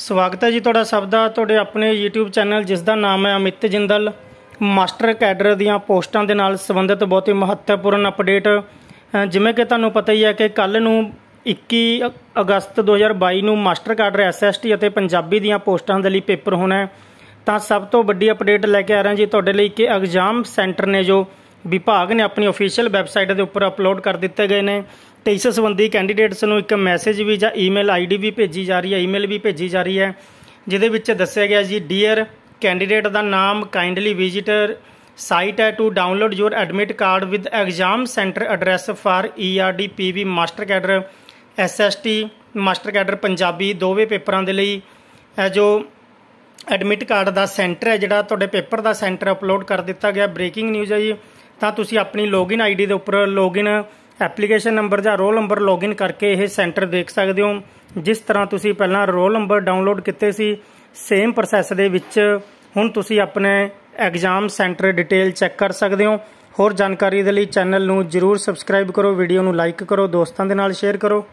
ਸਵਾਗਤ ਹੈ ਜੀ ਤੁਹਾਡਾ ਸਭ ਦਾ ਤੁਹਾਡੇ ਆਪਣੇ YouTube ਚੈਨਲ ਜਿਸ ਦਾ ਨਾਮ ਹੈ ਅਮਿਤ ਜਿੰਦਲ ਮਾਸਟਰ ਕੈਡਰ ਦੀਆਂ ਪੋਸਟਾਂ ਦੇ ਨਾਲ ਸੰਬੰਧਿਤ ਬਹੁਤ ਹੀ ਮਹੱਤਵਪੂਰਨ ਅਪਡੇਟ ਜਿਵੇਂ ਕਿ ਤੁਹਾਨੂੰ ਪਤਾ ਹੀ ਹੈ ਕਿ ਕੱਲ ਨੂੰ 21 ਅਗਸਤ 2022 ਨੂੰ ਮਾਸਟਰ ਕੈਡਰ ਐਸਐਸਟੀ ਅਤੇ ਪੰਜਾਬੀ ਦੀਆਂ ਪੋਸਟਾਂ ਦੇ ਲਈ ਪੇਪਰ ਹੋਣਾ ਹੈ ਤਾਂ ਸਭ ਤੋਂ ਵੱਡੀ ਅਪਡੇਟ ਲੈ ਕੇ ਆ ਰਹੇ ਹਾਂ ਜੀ ਤੁਹਾਡੇ ਲਈ ਕਿ ਐਗਜ਼ਾਮ ਸੈਂਟਰ ਨੇ ਜੋ ਵਿਭਾਗ ਨੇ ਆਪਣੀ ਅਫੀਸ਼ੀਅਲ ਵੈਬਸਾਈਟ ਦੇ ਉੱਪਰ ਅਪਲੋਡ ਕਰ ਦਿੱਤੇ ਗਏ ਨੇ ਤੇ ਇਸ ਸੰਬੰਧੀ ਕੈਂਡੀਡੇਟਸ ਨੂੰ ਇੱਕ ਮੈਸੇਜ ਵੀ ਜਾਂ ਈਮੇਲ ਆਈਡੀ ਵੀ ਭੇਜੀ ਜਾ ਰਹੀ ਹੈ ਈਮੇਲ ਵੀ ਭੇਜੀ ਜਾ ਰਹੀ ਹੈ ਜਿਹਦੇ ਵਿੱਚ ਦੱਸਿਆ ਗਿਆ ਜੀ ਡੀਅਰ ਕੈਂਡੀਡੇਟ ਦਾ ਨਾਮ ਕਾਈਂਡਲੀ ਵਿਜ਼ਿਟਰ ਸਾਈਟ ਹੈ to download your admit card with exam centre address for ERD PV master cadre SST master cadre Punjabi ਦੋਵੇਂ ਪੇਪਰਾਂ ਦੇ ਲਈ ਜੋ ਐਡਮਿਟ ਕਾਰਡ ਦਾ ਸੈਂਟਰ ਹੈ ਜਿਹੜਾ ਤੁਹਾਡੇ ਪੇਪਰ ਦਾ ਸੈਂਟਰ ਅਪਲੋਡ ਕਰ ਦਿੱਤਾ ਗਿਆ ਬ੍ਰੇਕਿੰਗ ਨਿਊਜ਼ ਹੈ ਜੀ ਤਾਂ ਤੁਸੀਂ ਆਪਣੀ ਲੌਗਇਨ ਆਈਡੀ ਦੇ ਉੱਪਰ ਲੌਗਇਨ ਐਪਲੀਕੇਸ਼ਨ ਨੰਬਰ ਜਾਂ ਰੋਲ ਨੰਬਰ ਲੌਗਇਨ ਕਰਕੇ ਇਹ ਸੈਂਟਰ ਦੇਖ ਸਕਦੇ ਹੋ ਜਿਸ ਤਰ੍ਹਾਂ ਤੁਸੀਂ ਪਹਿਲਾਂ ਰੋਲ ਨੰਬਰ ਡਾਊਨਲੋਡ ਕੀਤੇ ਸੀ ਸੇਮ ਪ੍ਰੋਸੈਸ ਦੇ ਵਿੱਚ ਹੁਣ ਤੁਸੀਂ ਆਪਣੇ ਐਗਜ਼ਾਮ ਸੈਂਟਰ ਡਿਟੇਲ ਚੈੱਕ ਕਰ ਸਕਦੇ ਹੋ ਹੋਰ ਜਾਣਕਾਰੀ ਦੇ ਲਈ ਚੈਨਲ ਨੂੰ ਜਰੂਰ ਸਬਸਕ੍ਰਾਈਬ ਕਰੋ ਵੀਡੀਓ ਨੂੰ ਲਾਈਕ ਕਰੋ ਦੋਸਤਾਂ ਦੇ ਨਾਲ ਸ਼ੇਅਰ ਕਰੋ